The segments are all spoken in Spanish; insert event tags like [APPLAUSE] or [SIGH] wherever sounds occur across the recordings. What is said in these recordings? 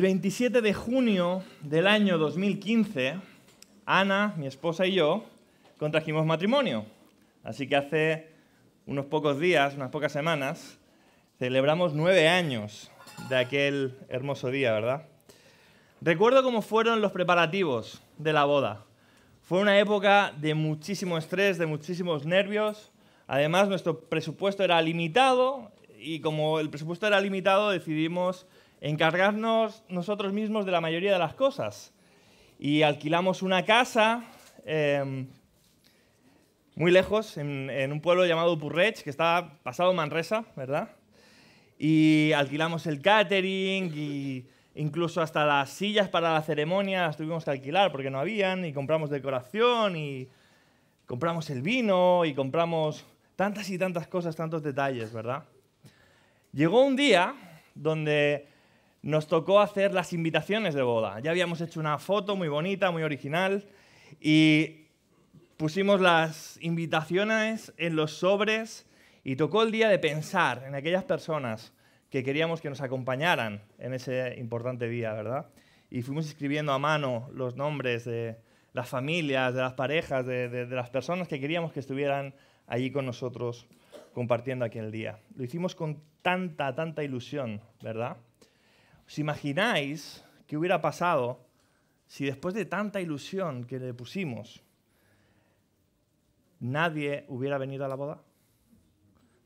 El 27 de junio del año 2015, Ana, mi esposa y yo contrajimos matrimonio. Así que hace unos pocos días, unas pocas semanas, celebramos nueve años de aquel hermoso día, ¿verdad? Recuerdo cómo fueron los preparativos de la boda. Fue una época de muchísimo estrés, de muchísimos nervios. Además, nuestro presupuesto era limitado y como el presupuesto era limitado, decidimos encargarnos nosotros mismos de la mayoría de las cosas. Y alquilamos una casa em, muy lejos, en, un pueblo llamado Purrech, que está pasado Manresa, ¿verdad? Y alquilamos el catering y incluso hasta las sillas para la ceremonia las tuvimos que alquilar porque no habían y compramos decoración y compramos el vino y compramos tantas y tantas cosas, tantos detalles, ¿verdad? Llegó un día donde nos tocó hacer las invitaciones de boda. Ya habíamos hecho una foto muy bonita, muy original, y pusimos las invitaciones en los sobres y tocó el día de pensar en aquellas personas que queríamos que nos acompañaran en ese importante día, ¿verdad? Y fuimos escribiendo a mano los nombres de las familias, de las parejas, de, las personas que queríamos que estuvieran allí con nosotros compartiendo aquel día. Lo hicimos con tanta, tanta ilusión, ¿verdad? ¿Os imagináis qué hubiera pasado si después de tanta ilusión que le pusimos, nadie hubiera venido a la boda?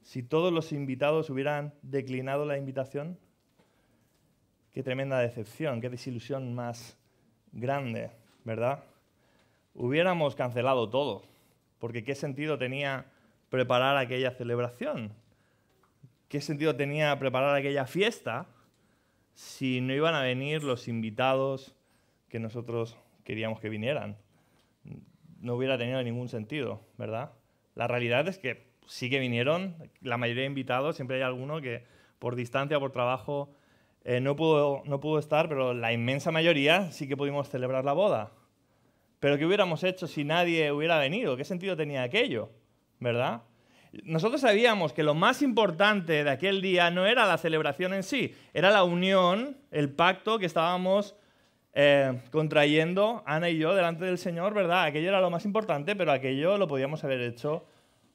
Si todos los invitados hubieran declinado la invitación, qué tremenda decepción, qué desilusión más grande, ¿verdad? Hubiéramos cancelado todo, porque qué sentido tenía preparar aquella celebración, qué sentido tenía preparar aquella fiesta si no iban a venir los invitados que nosotros queríamos que vinieran. No hubiera tenido ningún sentido, ¿verdad? La realidad es que sí que vinieron, la mayoría de invitados, siempre hay alguno que por distancia, o por trabajo, eh, no, pudo, no pudo estar, pero la inmensa mayoría sí que pudimos celebrar la boda. Pero ¿qué hubiéramos hecho si nadie hubiera venido? ¿Qué sentido tenía aquello? ¿Verdad? Nosotros sabíamos que lo más importante de aquel día no era la celebración en sí, era la unión, el pacto que estábamos eh, contrayendo Ana y yo delante del Señor, ¿verdad? Aquello era lo más importante, pero aquello lo podíamos haber hecho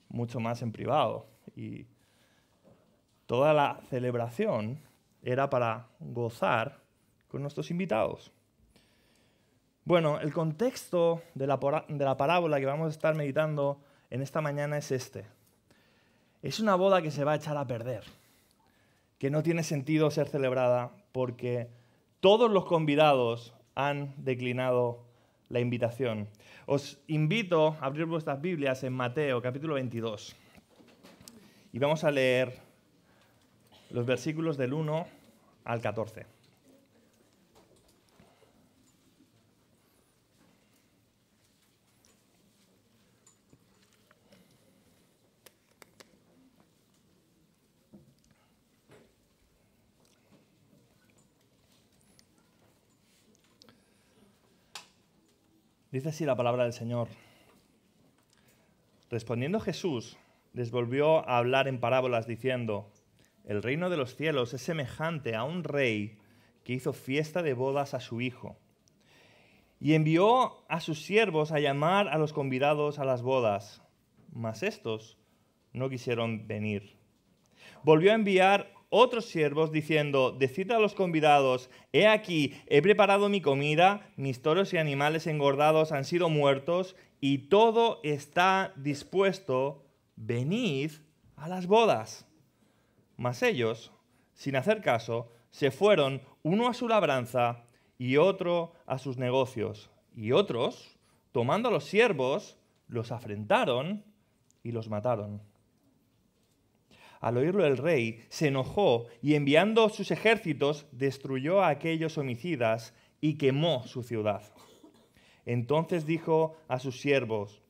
mucho más en privado. Y toda la celebración era para gozar con nuestros invitados. Bueno, el contexto de la parábola que vamos a estar meditando en esta mañana es este es una boda que se va a echar a perder, que no tiene sentido ser celebrada porque todos los convidados han declinado la invitación. Os invito a abrir vuestras Biblias en Mateo capítulo 22 y vamos a leer los versículos del 1 al 14. Dice así la palabra del Señor. Respondiendo Jesús, les volvió a hablar en parábolas diciendo, el reino de los cielos es semejante a un rey que hizo fiesta de bodas a su hijo. Y envió a sus siervos a llamar a los convidados a las bodas, mas estos no quisieron venir. Volvió a enviar otros siervos diciendo, decid a los convidados, he aquí, he preparado mi comida, mis toros y animales engordados han sido muertos y todo está dispuesto, venid a las bodas. Mas ellos, sin hacer caso, se fueron uno a su labranza y otro a sus negocios. Y otros, tomando a los siervos, los afrentaron y los mataron. Al oírlo el rey se enojó y enviando sus ejércitos destruyó a aquellos homicidas y quemó su ciudad. Entonces dijo a sus siervos,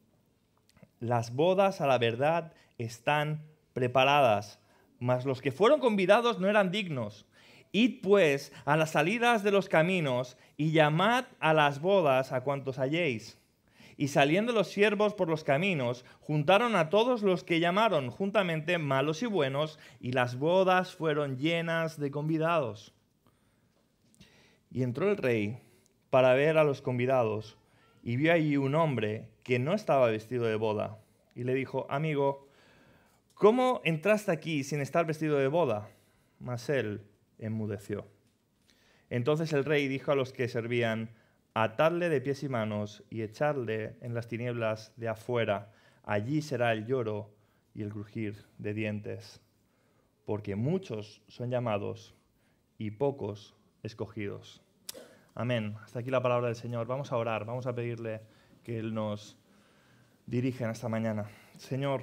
las bodas a la verdad están preparadas, mas los que fueron convidados no eran dignos. Id pues a las salidas de los caminos y llamad a las bodas a cuantos halléis. Y saliendo los siervos por los caminos, juntaron a todos los que llamaron juntamente malos y buenos, y las bodas fueron llenas de convidados. Y entró el rey para ver a los convidados, y vio allí un hombre que no estaba vestido de boda, y le dijo, amigo, ¿cómo entraste aquí sin estar vestido de boda? Mas él enmudeció. Entonces el rey dijo a los que servían, atarle de pies y manos y echarle en las tinieblas de afuera. Allí será el lloro y el crujir de dientes, porque muchos son llamados y pocos escogidos. Amén. Hasta aquí la palabra del Señor. Vamos a orar, vamos a pedirle que Él nos dirija en esta mañana. Señor,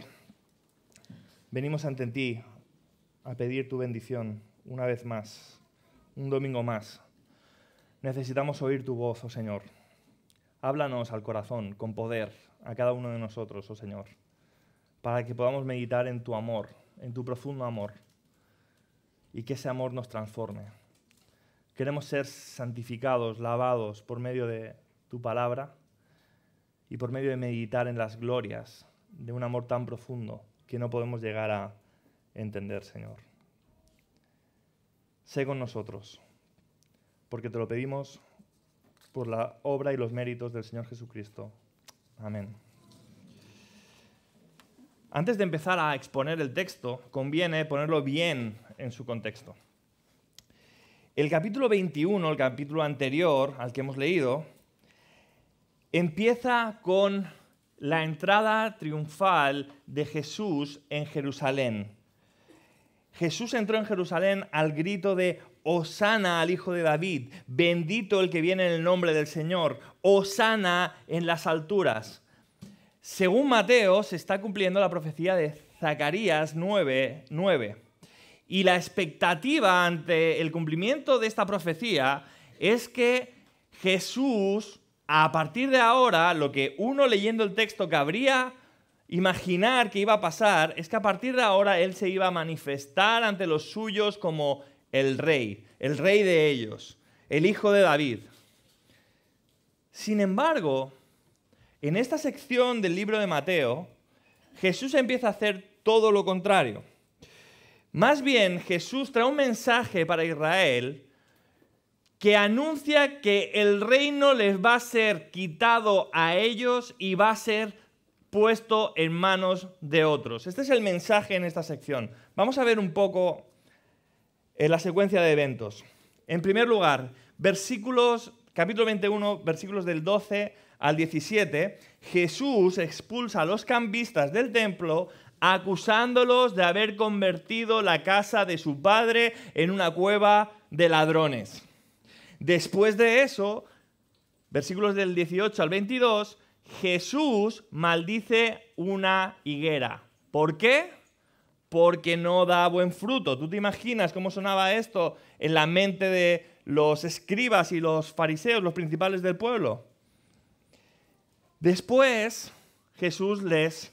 venimos ante ti a pedir tu bendición una vez más, un domingo más, Necesitamos oír tu voz, oh Señor. Háblanos al corazón, con poder, a cada uno de nosotros, oh Señor, para que podamos meditar en tu amor, en tu profundo amor, y que ese amor nos transforme. Queremos ser santificados, lavados por medio de tu palabra y por medio de meditar en las glorias de un amor tan profundo que no podemos llegar a entender, Señor. Sé con nosotros porque te lo pedimos por la obra y los méritos del Señor Jesucristo. Amén. Antes de empezar a exponer el texto, conviene ponerlo bien en su contexto. El capítulo 21, el capítulo anterior al que hemos leído, empieza con la entrada triunfal de Jesús en Jerusalén. Jesús entró en Jerusalén al grito de Osana al hijo de David, bendito el que viene en el nombre del Señor, Osana en las alturas. Según Mateo, se está cumpliendo la profecía de Zacarías 9, Y la expectativa ante el cumplimiento de esta profecía es que Jesús, a partir de ahora, lo que uno leyendo el texto cabría imaginar que iba a pasar, es que a partir de ahora Él se iba a manifestar ante los suyos como el rey, el rey de ellos, el hijo de David. Sin embargo, en esta sección del libro de Mateo, Jesús empieza a hacer todo lo contrario. Más bien, Jesús trae un mensaje para Israel que anuncia que el reino les va a ser quitado a ellos y va a ser puesto en manos de otros. Este es el mensaje en esta sección. Vamos a ver un poco en la secuencia de eventos. En primer lugar, versículos, capítulo 21, versículos del 12 al 17, Jesús expulsa a los cambistas del templo acusándolos de haber convertido la casa de su padre en una cueva de ladrones. Después de eso, versículos del 18 al 22, Jesús maldice una higuera. ¿Por qué? porque no da buen fruto. ¿Tú te imaginas cómo sonaba esto en la mente de los escribas y los fariseos, los principales del pueblo? Después Jesús les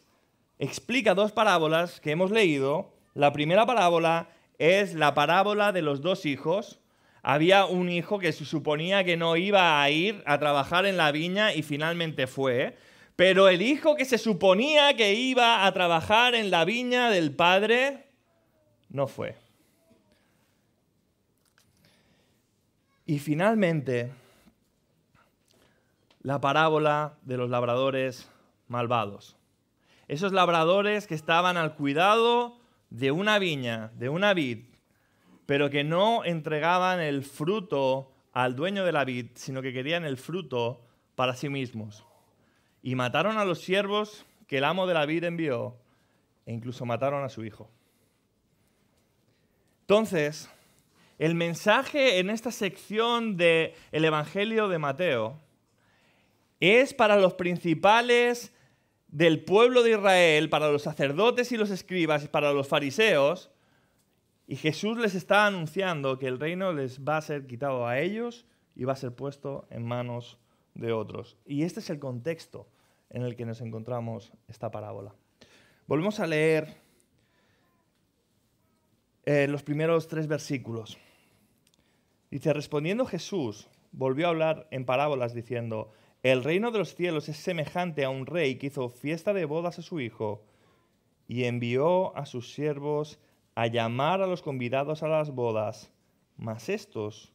explica dos parábolas que hemos leído. La primera parábola es la parábola de los dos hijos. Había un hijo que se suponía que no iba a ir a trabajar en la viña y finalmente fue. Pero el hijo que se suponía que iba a trabajar en la viña del padre, no fue. Y finalmente, la parábola de los labradores malvados. Esos labradores que estaban al cuidado de una viña, de una vid, pero que no entregaban el fruto al dueño de la vid, sino que querían el fruto para sí mismos. Y mataron a los siervos que el amo de la vid envió, e incluso mataron a su hijo. Entonces, el mensaje en esta sección del Evangelio de Mateo es para los principales del pueblo de Israel, para los sacerdotes y los escribas, para los fariseos, y Jesús les está anunciando que el reino les va a ser quitado a ellos y va a ser puesto en manos de otros. Y este es el contexto en el que nos encontramos esta parábola. Volvemos a leer eh, los primeros tres versículos. Dice, respondiendo Jesús, volvió a hablar en parábolas diciendo, el reino de los cielos es semejante a un rey que hizo fiesta de bodas a su hijo y envió a sus siervos a llamar a los convidados a las bodas, mas estos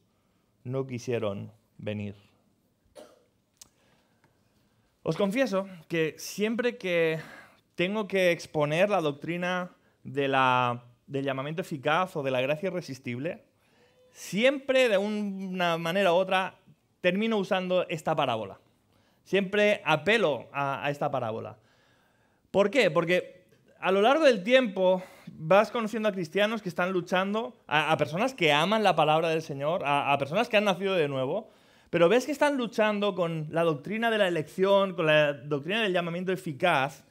no quisieron venir. Os confieso que siempre que tengo que exponer la doctrina de la, del llamamiento eficaz o de la gracia irresistible, siempre de una manera u otra termino usando esta parábola. Siempre apelo a, esta parábola. ¿Por qué? Porque a lo largo del tiempo vas conociendo a cristianos que están luchando, a, personas que aman la palabra del Señor, a personas que han nacido de nuevo, pero ves que están luchando con la doctrina de la elección, con la doctrina del llamamiento eficaz,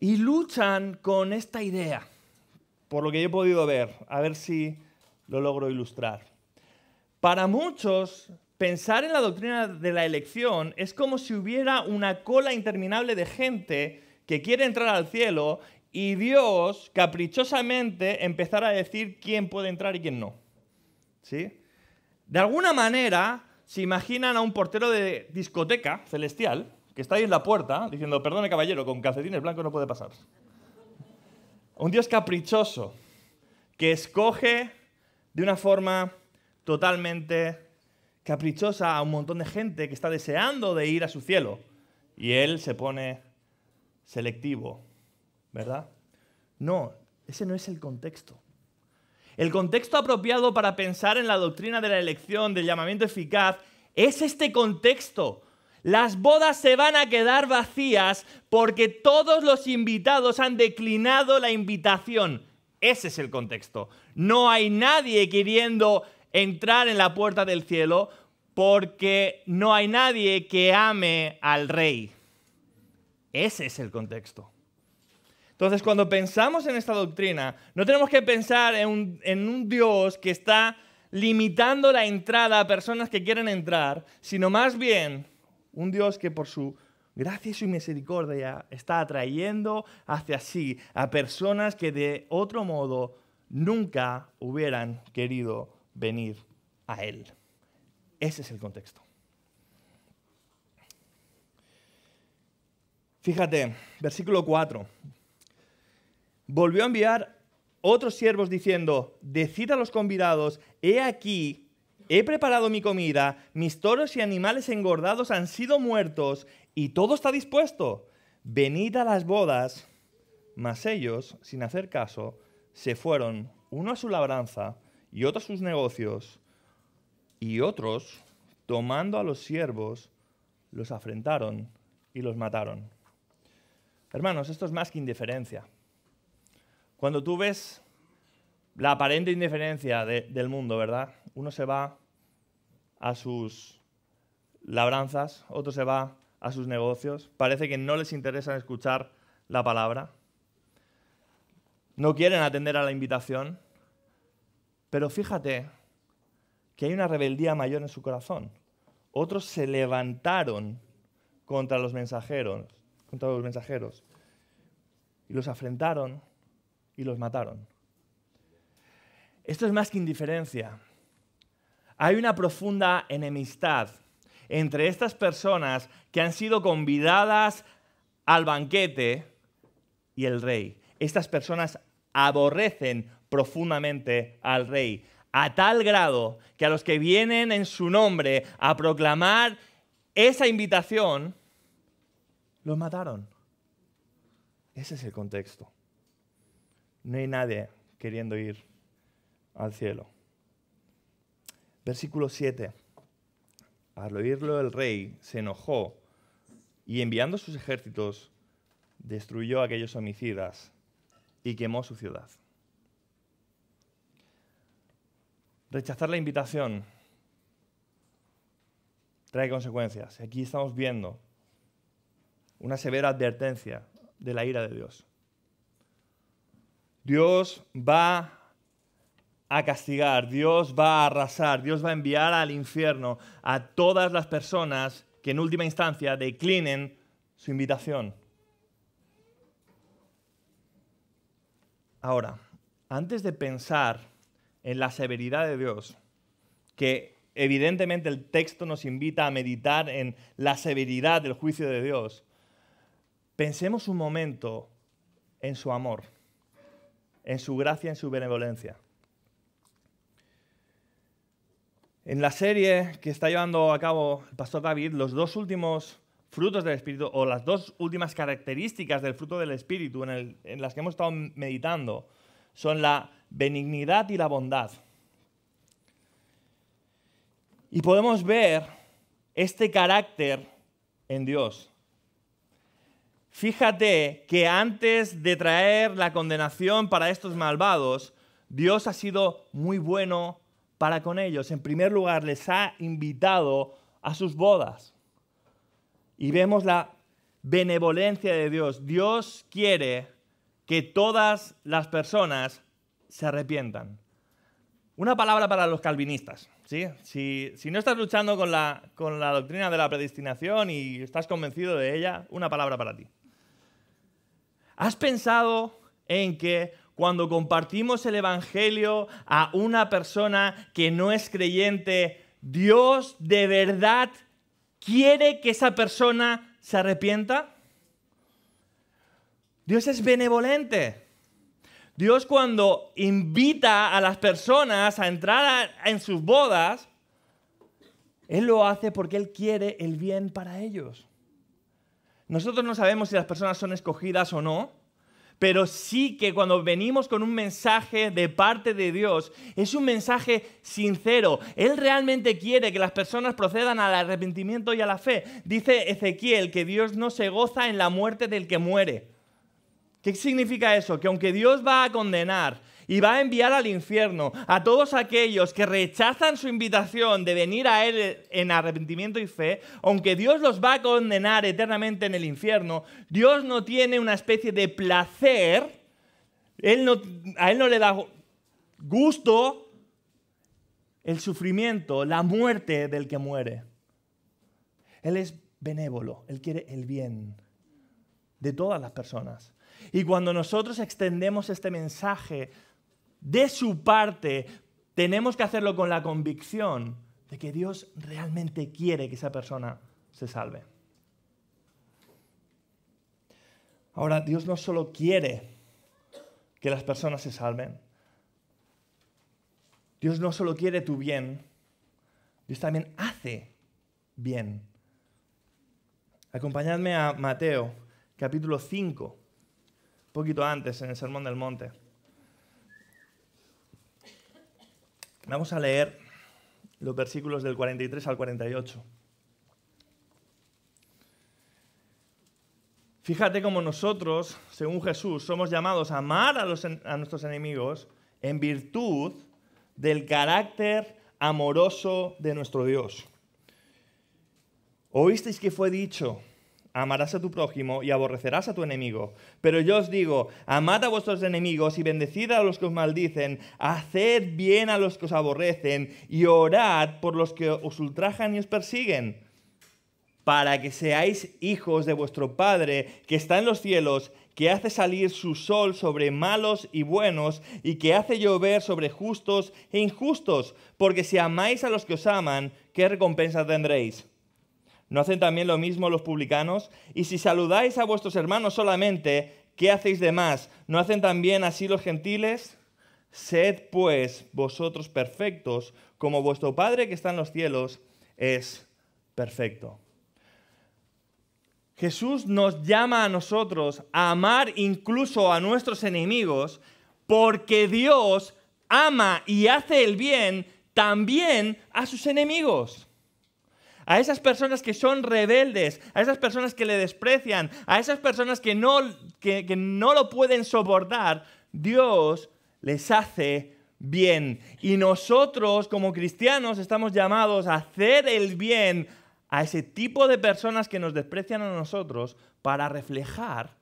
y luchan con esta idea, por lo que yo he podido ver, a ver si lo logro ilustrar. Para muchos, pensar en la doctrina de la elección es como si hubiera una cola interminable de gente que quiere entrar al cielo y Dios caprichosamente empezara a decir quién puede entrar y quién no. ¿Sí? De alguna manera, se imaginan a un portero de discoteca celestial que está ahí en la puerta diciendo, perdone caballero, con calcetines blancos no puede pasar. Un Dios caprichoso que escoge de una forma totalmente caprichosa a un montón de gente que está deseando de ir a su cielo. Y él se pone selectivo, ¿verdad? No, ese no es el contexto. El contexto apropiado para pensar en la doctrina de la elección, del llamamiento eficaz, es este contexto. Las bodas se van a quedar vacías porque todos los invitados han declinado la invitación. Ese es el contexto. No hay nadie queriendo entrar en la puerta del cielo porque no hay nadie que ame al rey. Ese es el contexto. Entonces, cuando pensamos en esta doctrina, no tenemos que pensar en un, Dios que está limitando la entrada a personas que quieren entrar, sino más bien un Dios que por su gracia y su misericordia está atrayendo hacia sí a personas que de otro modo nunca hubieran querido venir a Él. Ese es el contexto. Fíjate, versículo 4 volvió a enviar otros siervos diciendo, decid a los convidados, he aquí, he preparado mi comida, mis toros y animales engordados han sido muertos y todo está dispuesto. Venid a las bodas. Mas ellos, sin hacer caso, se fueron, uno a su labranza y otro a sus negocios, y otros, tomando a los siervos, los afrentaron y los mataron. Hermanos, esto es más que indiferencia. Cuando tú ves la aparente indiferencia del mundo, ¿verdad? Uno se va a sus labranzas, otro se va a sus negocios, parece que no les interesa escuchar la palabra, no quieren atender a la invitación, pero fíjate que hay una rebeldía mayor en su corazón. Otros se levantaron contra los mensajeros, contra los mensajeros y los afrentaron y los mataron. Esto es más que indiferencia. Hay una profunda enemistad entre estas personas que han sido convidadas al banquete y el rey. Estas personas aborrecen profundamente al rey, a tal grado que a los que vienen en su nombre a proclamar esa invitación, los mataron. Ese es el contexto no hay nadie queriendo ir al cielo. Versículo 7. Al oírlo el rey se enojó y enviando sus ejércitos destruyó a aquellos homicidas y quemó su ciudad. Rechazar la invitación trae consecuencias. Aquí estamos viendo una severa advertencia de la ira de Dios. Dios va a castigar, Dios va a arrasar, Dios va a enviar al infierno a todas las personas que en última instancia declinen su invitación. Ahora, antes de pensar en la severidad de Dios, que evidentemente el texto nos invita a meditar en la severidad del juicio de Dios, pensemos un momento en su amor en su gracia, en su benevolencia. En la serie que está llevando a cabo el pastor David, los dos últimos frutos del Espíritu o las dos últimas características del fruto del Espíritu en, en las que hemos estado meditando son la benignidad y la bondad. Y podemos ver este carácter en Dios. Fíjate que antes de traer la condenación para estos malvados, Dios ha sido muy bueno para con ellos. En primer lugar, les ha invitado a sus bodas. Y vemos la benevolencia de Dios. Dios quiere que todas las personas se arrepientan. Una palabra para los calvinistas. ¿sí? Si, no estás luchando con con la doctrina de la predestinación y estás convencido de ella, una palabra para ti. ¿Has pensado en que cuando compartimos el Evangelio a una persona que no es creyente, Dios de verdad quiere que esa persona se arrepienta? Dios es benevolente. Dios cuando invita a las personas a entrar en sus bodas, Él lo hace porque Él quiere el bien para ellos. Nosotros no sabemos si las personas son escogidas o no, pero sí que cuando venimos con un mensaje de parte de Dios, es un mensaje sincero. Él realmente quiere que las personas procedan al arrepentimiento y a la fe. Dice Ezequiel que Dios no se goza en la muerte del que muere. ¿Qué significa eso? Que aunque Dios va a condenar, y va a enviar al infierno a todos aquellos que rechazan su invitación de venir a Él en arrepentimiento y fe, aunque Dios los va a condenar eternamente en el infierno, Dios no tiene una especie de placer, a Él no le da gusto el sufrimiento, la muerte del que muere. Él es benévolo, Él quiere el bien de todas las personas. Y cuando nosotros extendemos este mensaje de su parte, tenemos que hacerlo con la convicción de que Dios realmente quiere que esa persona se salve. Ahora, Dios no solo quiere que las personas se salven, Dios no solo quiere tu bien, Dios también hace bien. Acompañadme a Mateo, capítulo 5, poquito antes en el Sermón del Monte. Vamos a leer los versículos del 43 al 48. Fíjate cómo nosotros, según Jesús, somos llamados a amar a, nuestros enemigos en virtud del carácter amoroso de nuestro Dios. Oísteis que fue dicho, amarás a tu prójimo y aborrecerás a tu enemigo. Pero yo os digo, amad a vuestros enemigos y bendecid a los que os maldicen, haced bien a los que os aborrecen y orad por los que os ultrajan y os persiguen, para que seáis hijos de vuestro Padre que está en los cielos, que hace salir su sol sobre malos y buenos y que hace llover sobre justos e injustos, porque si amáis a los que os aman, ¿qué recompensa tendréis? ¿No hacen también lo mismo los publicanos? Y si saludáis a vuestros hermanos solamente, ¿qué hacéis de más? ¿No hacen también así los gentiles? Sed pues vosotros perfectos, como vuestro Padre que está en los cielos es perfecto. Jesús nos llama a nosotros a amar incluso a nuestros enemigos, porque Dios ama y hace el bien también a sus enemigos a esas personas que son rebeldes, a esas personas que le desprecian, a esas personas que no, no lo pueden soportar, Dios les hace bien. Y nosotros como cristianos estamos llamados a hacer el bien a ese tipo de personas que nos desprecian a nosotros para reflejar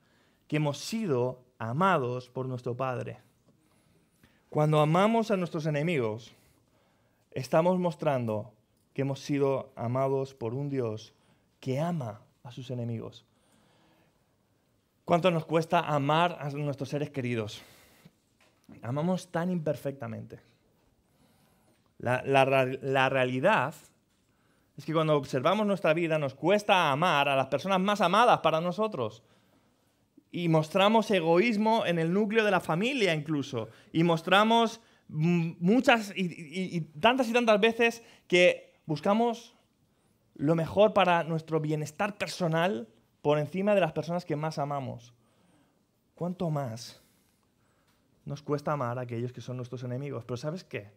que hemos sido amados por nuestro Padre. Cuando amamos a nuestros enemigos, estamos mostrando que hemos sido amados por un Dios que ama a sus enemigos. ¿Cuánto nos cuesta amar a nuestros seres queridos? Amamos tan imperfectamente. La, la, la realidad es que cuando observamos nuestra vida nos cuesta amar a las personas más amadas para nosotros. Y mostramos egoísmo en el núcleo de la familia incluso. Y mostramos muchas y tantas y tantas veces que buscamos lo mejor para nuestro bienestar personal por encima de las personas que más amamos. ¿Cuánto más nos cuesta amar a aquellos que son nuestros enemigos? Pero ¿sabes qué?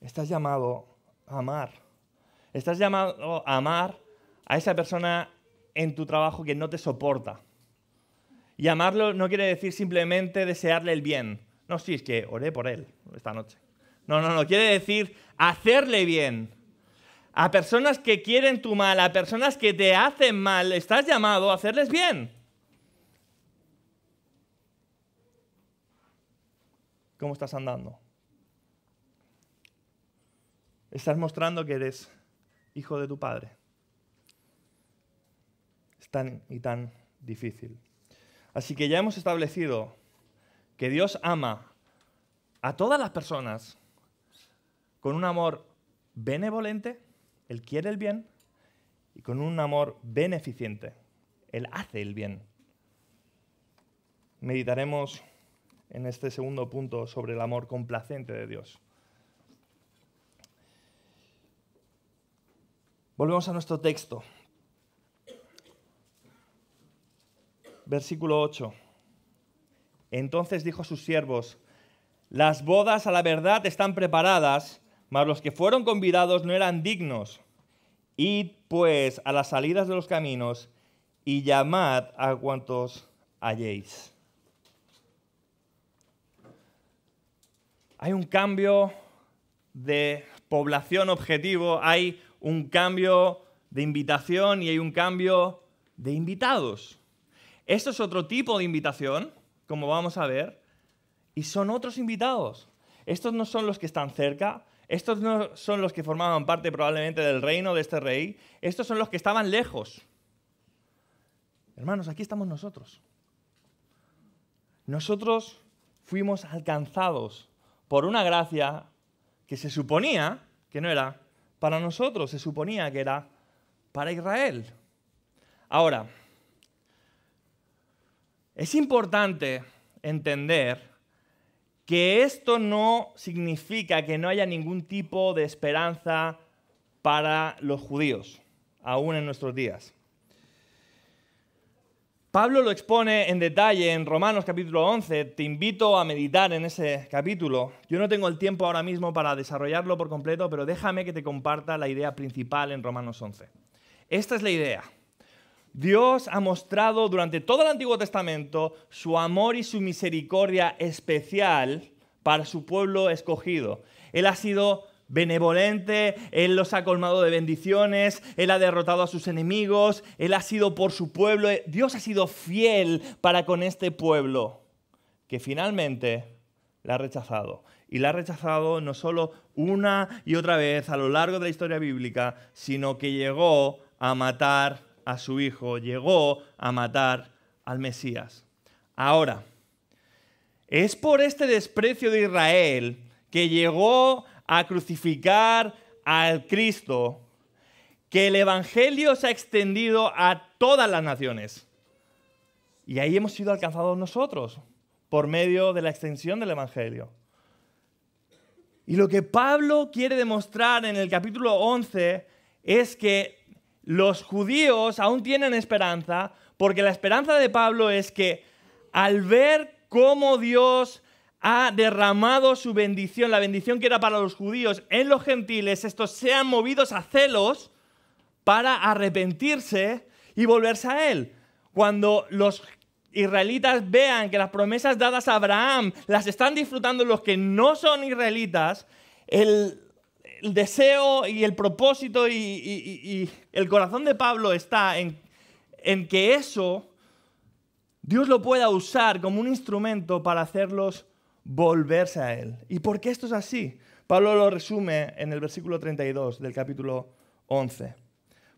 Estás llamado a amar. Estás llamado a amar a esa persona en tu trabajo que no te soporta. Y amarlo no quiere decir simplemente desearle el bien. No, sí, es que oré por él esta noche. No, no, no, quiere decir hacerle bien. A personas que quieren tu mal, a personas que te hacen mal, estás llamado a hacerles bien. ¿Cómo estás andando? Estás mostrando que eres hijo de tu padre. Es tan y tan difícil. Así que ya hemos establecido que Dios ama a todas las personas con un amor benevolente, Él quiere el bien, y con un amor beneficiente, Él hace el bien. Meditaremos en este segundo punto sobre el amor complacente de Dios. Volvemos a nuestro texto. Versículo 8. Entonces dijo a sus siervos, las bodas a la verdad están preparadas, mas los que fueron convidados no eran dignos. Id pues a las salidas de los caminos y llamad a cuantos halléis. Hay un cambio de población objetivo, hay un cambio de invitación y hay un cambio de invitados. Esto es otro tipo de invitación, como vamos a ver, y son otros invitados. Estos no son los que están cerca, estos no son los que formaban parte probablemente del reino de este rey, estos son los que estaban lejos. Hermanos, aquí estamos nosotros. Nosotros fuimos alcanzados por una gracia que se suponía que no era para nosotros, se suponía que era para Israel. Ahora, es importante entender que esto no significa que no haya ningún tipo de esperanza para los judíos, aún en nuestros días. Pablo lo expone en detalle en Romanos capítulo 11. Te invito a meditar en ese capítulo. Yo no tengo el tiempo ahora mismo para desarrollarlo por completo, pero déjame que te comparta la idea principal en Romanos 11. Esta es la idea. Dios ha mostrado durante todo el Antiguo Testamento su amor y su misericordia especial para su pueblo escogido. Él ha sido benevolente, Él los ha colmado de bendiciones, Él ha derrotado a sus enemigos, Él ha sido por su pueblo, Dios ha sido fiel para con este pueblo, que finalmente la ha rechazado. Y la ha rechazado no solo una y otra vez a lo largo de la historia bíblica, sino que llegó a matar a su hijo, llegó a matar al Mesías. Ahora, es por este desprecio de Israel que llegó a crucificar al Cristo que el Evangelio se ha extendido a todas las naciones. Y ahí hemos sido alcanzados nosotros por medio de la extensión del Evangelio. Y lo que Pablo quiere demostrar en el capítulo 11 es que los judíos aún tienen esperanza, porque la esperanza de Pablo es que al ver cómo Dios ha derramado su bendición, la bendición que era para los judíos en los gentiles, estos sean movidos a celos para arrepentirse y volverse a Él. Cuando los israelitas vean que las promesas dadas a Abraham las están disfrutando los que no son israelitas, el, el deseo y el propósito y, el corazón de Pablo está en, en que eso Dios lo pueda usar como un instrumento para hacerlos volverse a Él. ¿Y por qué esto es así? Pablo lo resume en el versículo 32 del capítulo 11.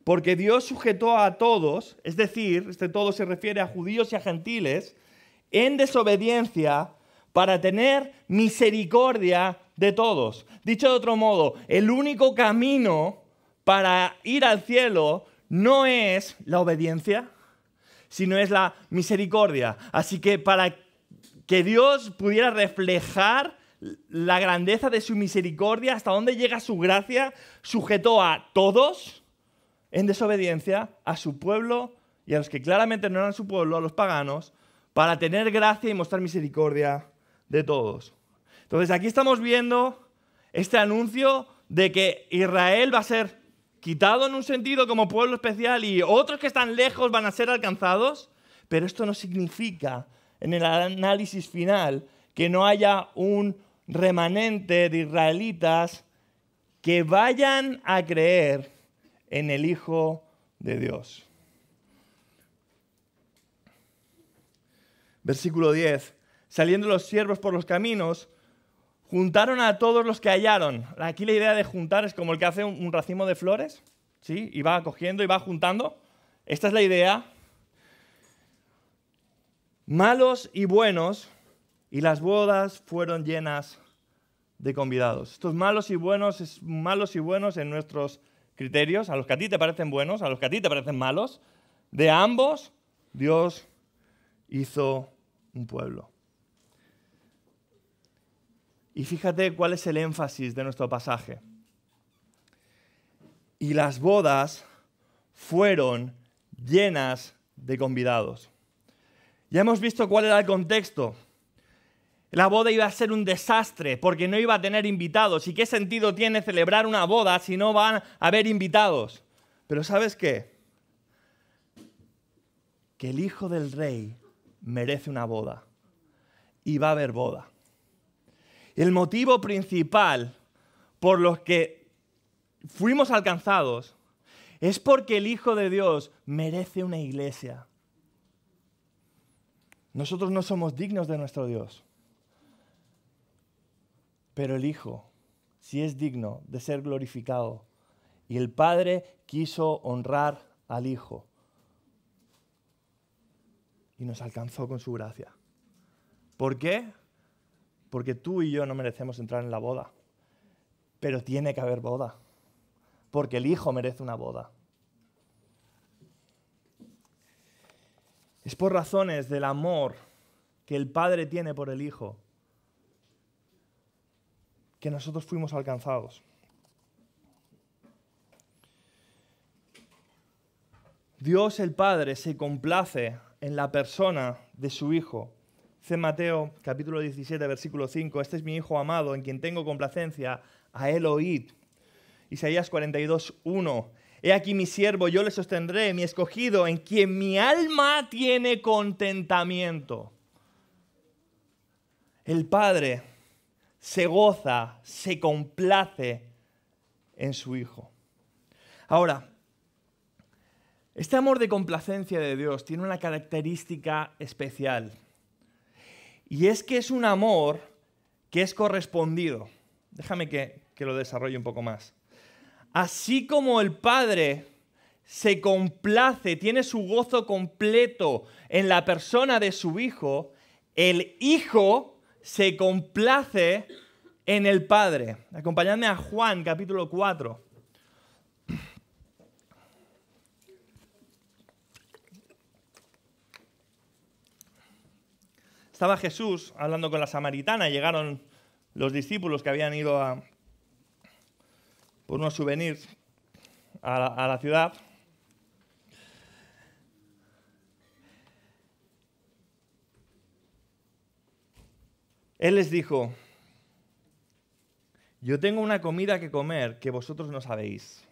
Porque Dios sujetó a todos, es decir, este todo se refiere a judíos y a gentiles, en desobediencia para tener misericordia de todos. Dicho de otro modo, el único camino para ir al cielo no es la obediencia, sino es la misericordia. Así que para que Dios pudiera reflejar la grandeza de su misericordia, hasta dónde llega su gracia, sujetó a todos en desobediencia, a su pueblo y a los que claramente no eran su pueblo, a los paganos, para tener gracia y mostrar misericordia de todos. Entonces aquí estamos viendo este anuncio de que Israel va a ser quitado en un sentido como pueblo especial y otros que están lejos van a ser alcanzados, pero esto no significa en el análisis final que no haya un remanente de israelitas que vayan a creer en el Hijo de Dios. Versículo 10. Saliendo los siervos por los caminos, Juntaron a todos los que hallaron. Aquí la idea de juntar es como el que hace un, racimo de flores, ¿sí? Y va cogiendo y va juntando. Esta es la idea. Malos y buenos, y las bodas fueron llenas de convidados. Estos malos y buenos es malos y buenos en nuestros criterios, a los que a ti te parecen buenos, a los que a ti te parecen malos, de ambos Dios hizo un pueblo. Y fíjate cuál es el énfasis de nuestro pasaje. Y las bodas fueron llenas de convidados. Ya hemos visto cuál era el contexto. La boda iba a ser un desastre porque no iba a tener invitados. ¿Y qué sentido tiene celebrar una boda si no van a haber invitados? Pero ¿sabes qué? Que el hijo del rey merece una boda. Y va a haber boda. El motivo principal por los que fuimos alcanzados es porque el Hijo de Dios merece una iglesia. Nosotros no somos dignos de nuestro Dios, pero el Hijo sí es digno de ser glorificado. Y el Padre quiso honrar al Hijo y nos alcanzó con su gracia. ¿Por qué? porque tú y yo no merecemos entrar en la boda. Pero tiene que haber boda, porque el hijo merece una boda. Es por razones del amor que el Padre tiene por el Hijo que nosotros fuimos alcanzados. Dios el Padre se complace en la persona de su Hijo Dice Mateo capítulo 17, versículo 5, este es mi Hijo amado, en quien tengo complacencia, a él oíd. Isaías 42, 1, he aquí mi siervo, yo le sostendré, mi escogido, en quien mi alma tiene contentamiento. El Padre se goza, se complace en su Hijo. Ahora, este amor de complacencia de Dios tiene una característica especial y es que es un amor que es correspondido. Déjame que, lo desarrolle un poco más. Así como el Padre se complace, tiene su gozo completo en la persona de su Hijo, el Hijo se complace en el Padre. Acompañadme a Juan capítulo 4. estaba Jesús hablando con la samaritana, llegaron los discípulos que habían ido a, por unos souvenirs a la, a la ciudad. Él les dijo, yo tengo una comida que comer que vosotros no sabéis.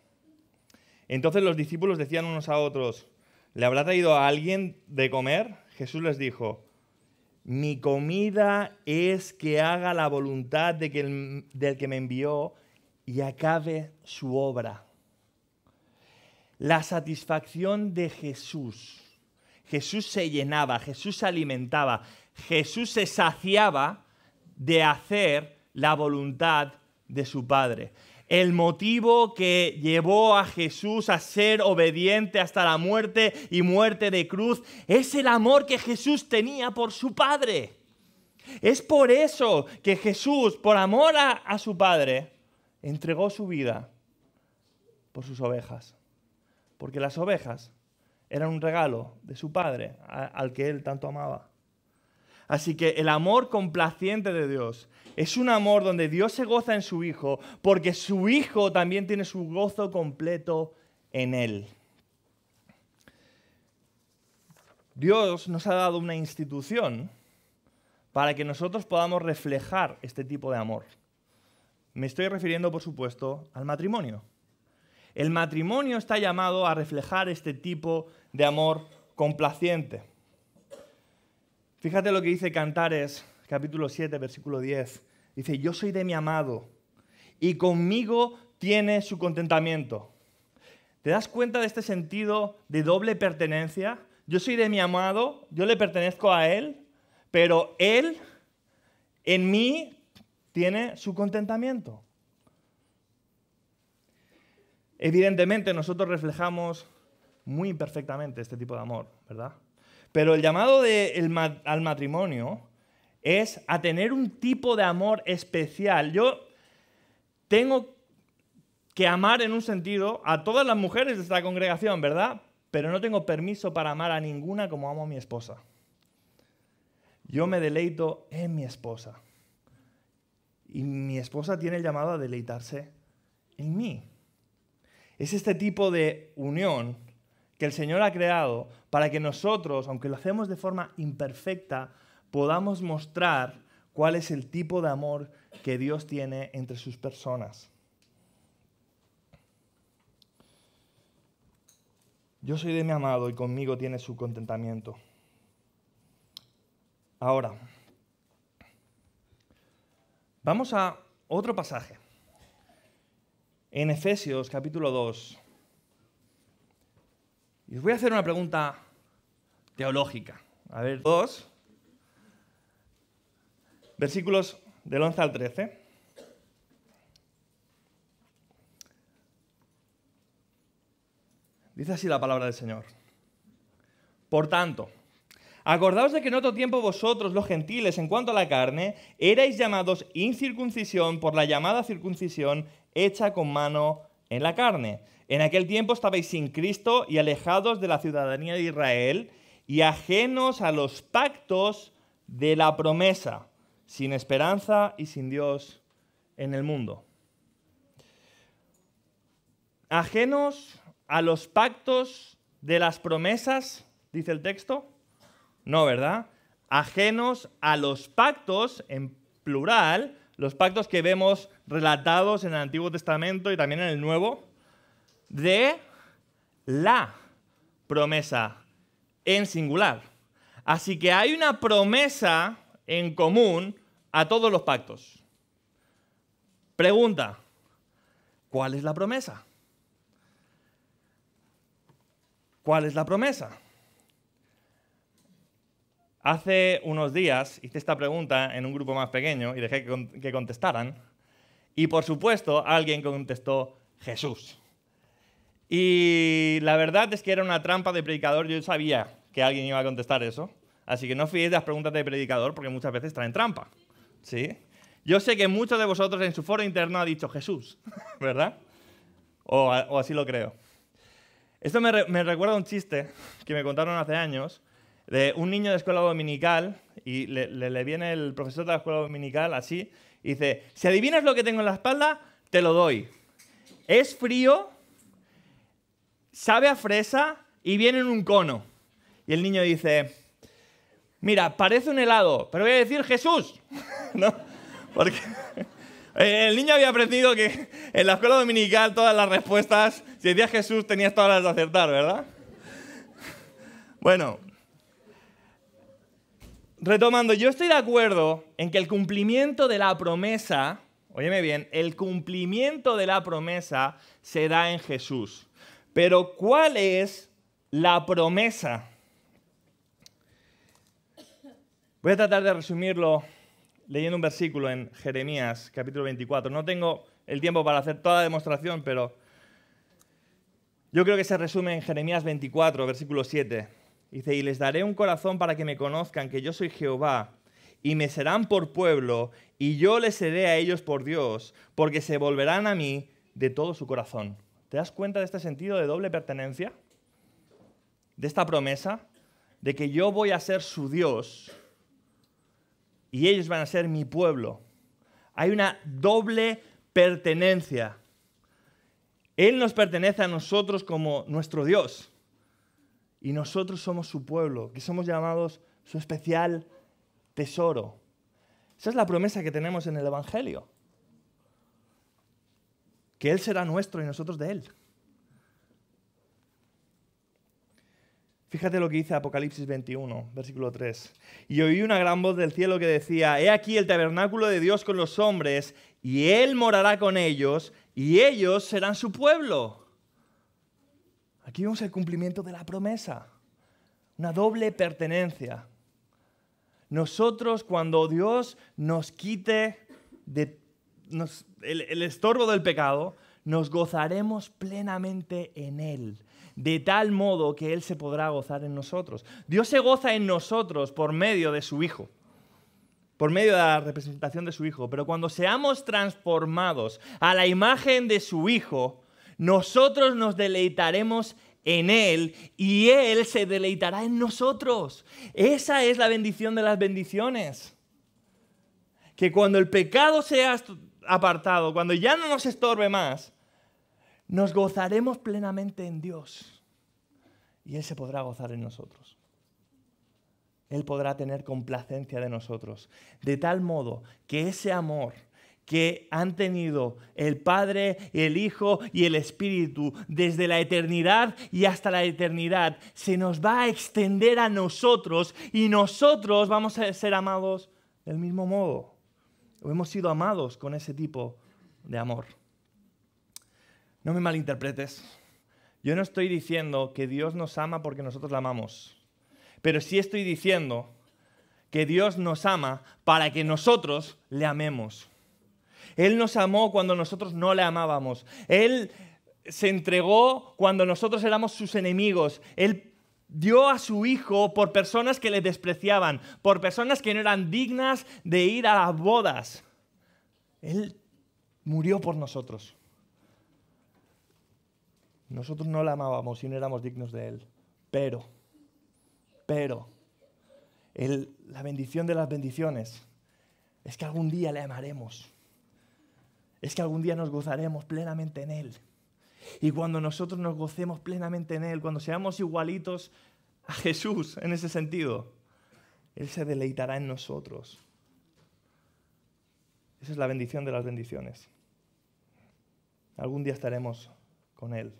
Entonces los discípulos decían unos a otros, ¿le habrá traído a alguien de comer? Jesús les dijo, mi comida es que haga la voluntad del que me envió y acabe su obra. La satisfacción de Jesús. Jesús se llenaba, Jesús se alimentaba, Jesús se saciaba de hacer la voluntad de su Padre el motivo que llevó a Jesús a ser obediente hasta la muerte y muerte de cruz, es el amor que Jesús tenía por su Padre. Es por eso que Jesús, por amor a, su Padre, entregó su vida por sus ovejas. Porque las ovejas eran un regalo de su Padre al que él tanto amaba. Así que el amor complaciente de Dios es un amor donde Dios se goza en su Hijo, porque su Hijo también tiene su gozo completo en Él. Dios nos ha dado una institución para que nosotros podamos reflejar este tipo de amor. Me estoy refiriendo, por supuesto, al matrimonio. El matrimonio está llamado a reflejar este tipo de amor complaciente. Fíjate lo que dice Cantares, capítulo 7, versículo 10. Dice, yo soy de mi amado y conmigo tiene su contentamiento. ¿Te das cuenta de este sentido de doble pertenencia? Yo soy de mi amado, yo le pertenezco a él, pero él en mí tiene su contentamiento. Evidentemente nosotros reflejamos muy perfectamente este tipo de amor, ¿verdad? Pero el llamado al matrimonio es a tener un tipo de amor especial. Yo tengo que amar en un sentido a todas las mujeres de esta congregación, ¿verdad? Pero no tengo permiso para amar a ninguna como amo a mi esposa. Yo me deleito en mi esposa. Y mi esposa tiene el llamado a deleitarse en mí. Es este tipo de unión que el Señor ha creado para que nosotros, aunque lo hacemos de forma imperfecta, podamos mostrar cuál es el tipo de amor que Dios tiene entre sus personas. Yo soy de mi amado y conmigo tiene su contentamiento. Ahora, vamos a otro pasaje. En Efesios capítulo 2, y os voy a hacer una pregunta teológica. A ver, dos. Versículos del 11 al 13. Dice así la palabra del Señor. Por tanto, acordaos de que en otro tiempo vosotros, los gentiles, en cuanto a la carne, erais llamados incircuncisión por la llamada circuncisión hecha con mano en la carne en aquel tiempo estabais sin Cristo y alejados de la ciudadanía de Israel y ajenos a los pactos de la promesa, sin esperanza y sin Dios en el mundo. Ajenos a los pactos de las promesas, dice el texto. No, ¿verdad? Ajenos a los pactos, en plural, los pactos que vemos relatados en el Antiguo Testamento y también en el Nuevo de la promesa en singular. Así que hay una promesa en común a todos los pactos. Pregunta, ¿cuál es la promesa? ¿Cuál es la promesa? Hace unos días hice esta pregunta en un grupo más pequeño y dejé que contestaran. Y por supuesto alguien contestó Jesús. Y la verdad es que era una trampa de predicador. Yo sabía que alguien iba a contestar eso. Así que no fíes las preguntas de predicador porque muchas veces traen trampa. ¿Sí? Yo sé que muchos de vosotros en su foro interno han dicho Jesús, [LAUGHS] ¿verdad? O, así lo creo. Esto me, recuerda un chiste que me contaron hace años de un niño de escuela dominical y le, le viene el profesor de la escuela dominical así y dice, si adivinas lo que tengo en la espalda, te lo doy. Es frío, sabe a fresa y viene en un cono. Y el niño dice, mira, parece un helado, pero voy a decir Jesús. [LAUGHS] ¿No? Porque [LAUGHS] el niño había aprendido que en la escuela dominical todas las respuestas, si decías Jesús tenías todas las de acertar, ¿verdad? Bueno, retomando, yo estoy de acuerdo en que el cumplimiento de la promesa, óyeme bien, el cumplimiento de la promesa se da en Jesús. Pero ¿cuál es la promesa? Voy a tratar de resumirlo leyendo un versículo en Jeremías capítulo 24. No tengo el tiempo para hacer toda la demostración, pero yo creo que se resume en Jeremías 24, versículo 7. Dice, y les daré un corazón para que me conozcan, que yo soy Jehová, y me serán por pueblo, y yo les seré a ellos por Dios, porque se volverán a mí de todo su corazón ¿Te das cuenta de este sentido de doble pertenencia? De esta promesa de que yo voy a ser su Dios y ellos van a ser mi pueblo. Hay una doble pertenencia. Él nos pertenece a nosotros como nuestro Dios y nosotros somos su pueblo, que somos llamados su especial tesoro. Esa es la promesa que tenemos en el Evangelio que Él será nuestro y nosotros de Él. Fíjate lo que dice Apocalipsis 21, versículo 3. Y oí una gran voz del cielo que decía, He aquí el tabernáculo de Dios con los hombres, y Él morará con ellos, y ellos serán su pueblo. Aquí vemos el cumplimiento de la promesa, una doble pertenencia. Nosotros cuando Dios nos quite de, nos el, estorbo del pecado, nos gozaremos plenamente en Él, de tal modo que Él se podrá gozar en nosotros. Dios se goza en nosotros por medio de su Hijo, por medio de la representación de su Hijo, pero cuando seamos transformados a la imagen de su Hijo, nosotros nos deleitaremos en Él y Él se deleitará en nosotros. Esa es la bendición de las bendiciones. Que cuando el pecado sea apartado, cuando ya no nos estorbe más, nos gozaremos plenamente en Dios. Y Él se podrá gozar en nosotros. Él podrá tener complacencia de nosotros. De tal modo que ese amor que han tenido el Padre, el Hijo y el Espíritu desde la eternidad y hasta la eternidad, se nos va a extender a nosotros y nosotros vamos a ser amados del mismo modo hemos sido amados con ese tipo de amor. No me malinterpretes. Yo no estoy diciendo que Dios nos ama porque nosotros la amamos, pero sí estoy diciendo que Dios nos ama para que nosotros le amemos. Él nos amó cuando nosotros no le amábamos. Él se entregó cuando nosotros éramos sus enemigos. Él dio a su hijo por personas que le despreciaban, por personas que no eran dignas de ir a las bodas. Él murió por nosotros. Nosotros no la amábamos y no éramos dignos de él. Pero, pero, la bendición de las bendiciones es que algún día le amaremos. Es que algún día nos gozaremos plenamente en él. Y cuando nosotros nos gocemos plenamente en Él, cuando seamos igualitos a Jesús en ese sentido, Él se deleitará en nosotros. Esa es la bendición de las bendiciones. Algún día estaremos con Él.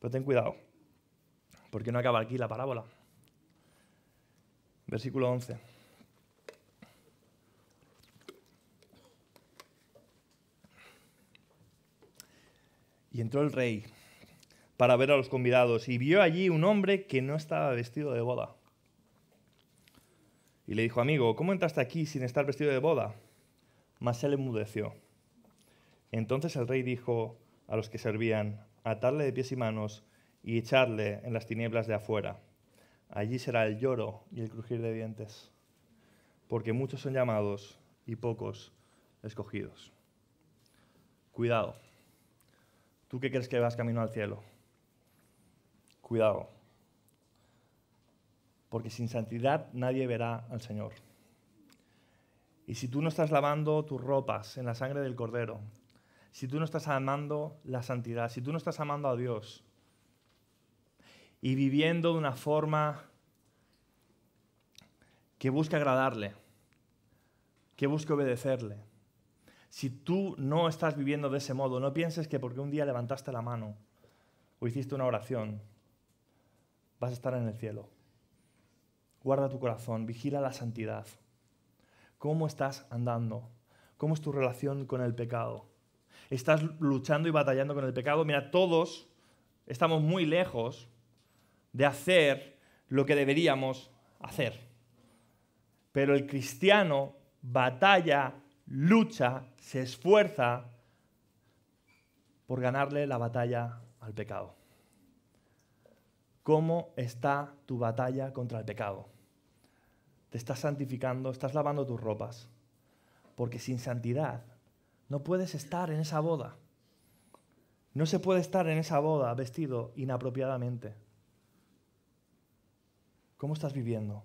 Pero ten cuidado, porque no acaba aquí la parábola. Versículo 11. Y entró el rey para ver a los convidados y vio allí un hombre que no estaba vestido de boda. Y le dijo, amigo, ¿cómo entraste aquí sin estar vestido de boda? Mas él enmudeció. Entonces el rey dijo a los que servían, atarle de pies y manos y echarle en las tinieblas de afuera. Allí será el lloro y el crujir de dientes, porque muchos son llamados y pocos escogidos. Cuidado tú qué crees que vas camino al cielo, cuidado, porque sin santidad nadie verá al Señor. Y si tú no estás lavando tus ropas en la sangre del Cordero, si tú no estás amando la santidad, si tú no estás amando a Dios y viviendo de una forma que busca agradarle, que busca obedecerle, si tú no estás viviendo de ese modo, no pienses que porque un día levantaste la mano o hiciste una oración, vas a estar en el cielo. Guarda tu corazón, vigila la santidad. ¿Cómo estás andando? ¿Cómo es tu relación con el pecado? ¿Estás luchando y batallando con el pecado? Mira, todos estamos muy lejos de hacer lo que deberíamos hacer. Pero el cristiano batalla lucha, se esfuerza por ganarle la batalla al pecado. ¿Cómo está tu batalla contra el pecado? Te estás santificando, estás lavando tus ropas, porque sin santidad no puedes estar en esa boda. No se puede estar en esa boda vestido inapropiadamente. ¿Cómo estás viviendo?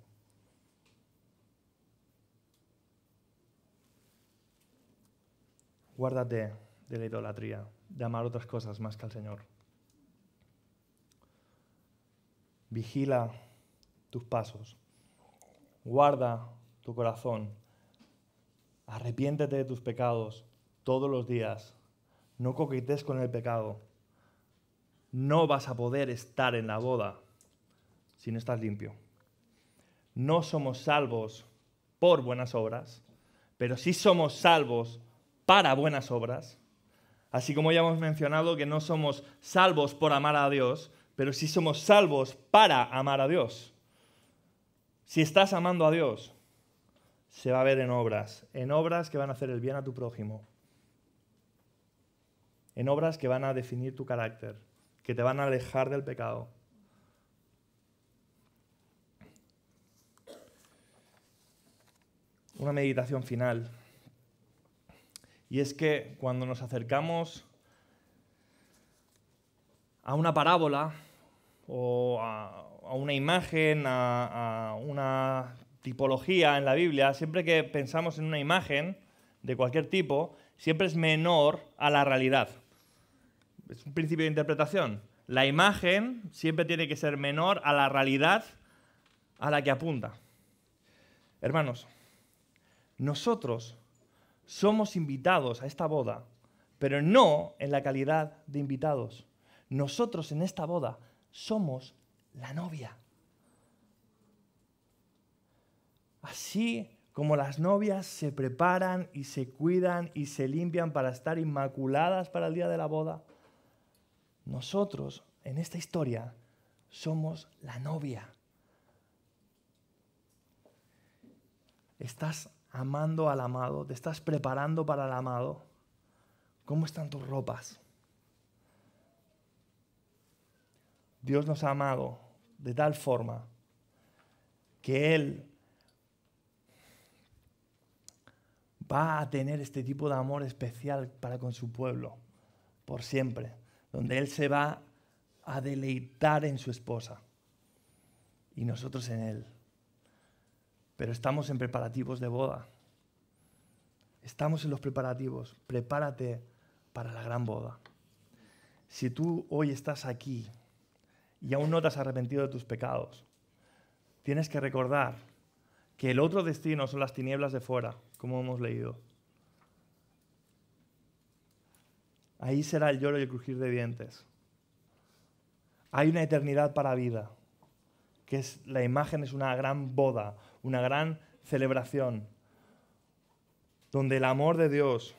Guárdate de la idolatría, de amar otras cosas más que al Señor. Vigila tus pasos. Guarda tu corazón. Arrepiéntete de tus pecados todos los días. No coquetes con el pecado. No vas a poder estar en la boda si no estás limpio. No somos salvos por buenas obras, pero sí somos salvos para buenas obras, así como ya hemos mencionado que no somos salvos por amar a Dios, pero sí somos salvos para amar a Dios. Si estás amando a Dios, se va a ver en obras, en obras que van a hacer el bien a tu prójimo, en obras que van a definir tu carácter, que te van a alejar del pecado. Una meditación final. Y es que cuando nos acercamos a una parábola o a, una imagen, a, una tipología en la Biblia, siempre que pensamos en una imagen de cualquier tipo, siempre es menor a la realidad. Es un principio de interpretación. La imagen siempre tiene que ser menor a la realidad a la que apunta. Hermanos, nosotros somos invitados a esta boda, pero no en la calidad de invitados. Nosotros en esta boda somos la novia. Así como las novias se preparan y se cuidan y se limpian para estar inmaculadas para el día de la boda, nosotros en esta historia somos la novia. Estás amando al amado, te estás preparando para el amado. ¿Cómo están tus ropas? Dios nos ha amado de tal forma que Él va a tener este tipo de amor especial para con su pueblo por siempre, donde Él se va a deleitar en su esposa y nosotros en Él pero estamos en preparativos de boda. Estamos en los preparativos. Prepárate para la gran boda. Si tú hoy estás aquí y aún no te has arrepentido de tus pecados, tienes que recordar que el otro destino son las tinieblas de fuera, como hemos leído. Ahí será el lloro y el crujir de dientes. Hay una eternidad para vida, que es la imagen es una gran boda, una gran celebración donde el amor de Dios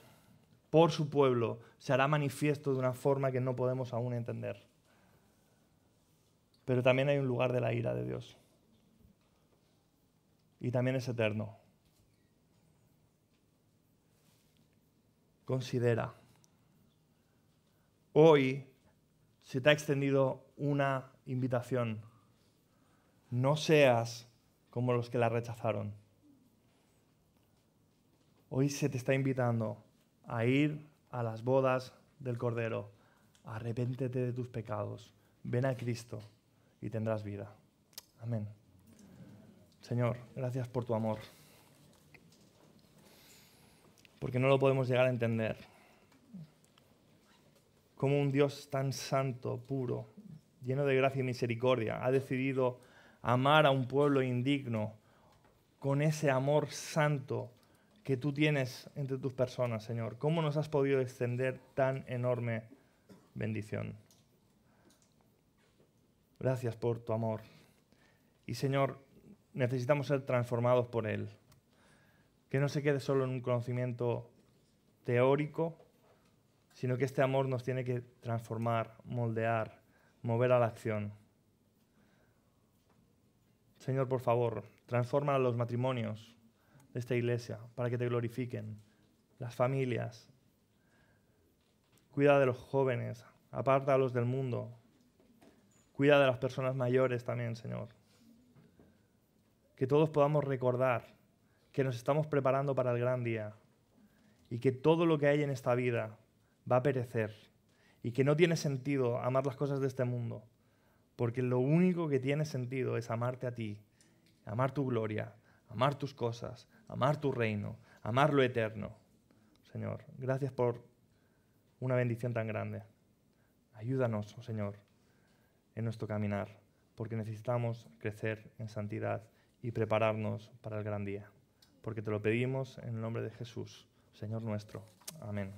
por su pueblo se hará manifiesto de una forma que no podemos aún entender. Pero también hay un lugar de la ira de Dios. Y también es eterno. Considera. Hoy se te ha extendido una invitación. No seas como los que la rechazaron. Hoy se te está invitando a ir a las bodas del Cordero. Arrepéntete de tus pecados. Ven a Cristo y tendrás vida. Amén. Señor, gracias por tu amor. Porque no lo podemos llegar a entender. Cómo un Dios tan santo, puro, lleno de gracia y misericordia, ha decidido amar a un pueblo indigno con ese amor santo que tú tienes entre tus personas, Señor. ¿Cómo nos has podido extender tan enorme bendición? Gracias por tu amor. Y Señor, necesitamos ser transformados por Él. Que no se quede solo en un conocimiento teórico, sino que este amor nos tiene que transformar, moldear, mover a la acción. Señor, por favor, transforma los matrimonios de esta iglesia para que te glorifiquen, las familias. Cuida de los jóvenes, aparta a los del mundo. Cuida de las personas mayores también, Señor. Que todos podamos recordar que nos estamos preparando para el gran día y que todo lo que hay en esta vida va a perecer y que no tiene sentido amar las cosas de este mundo porque lo único que tiene sentido es amarte a ti, amar tu gloria, amar tus cosas, amar tu reino, amar lo eterno. Señor, gracias por una bendición tan grande. Ayúdanos, oh Señor, en nuestro caminar, porque necesitamos crecer en santidad y prepararnos para el gran día. Porque te lo pedimos en el nombre de Jesús, Señor nuestro. Amén.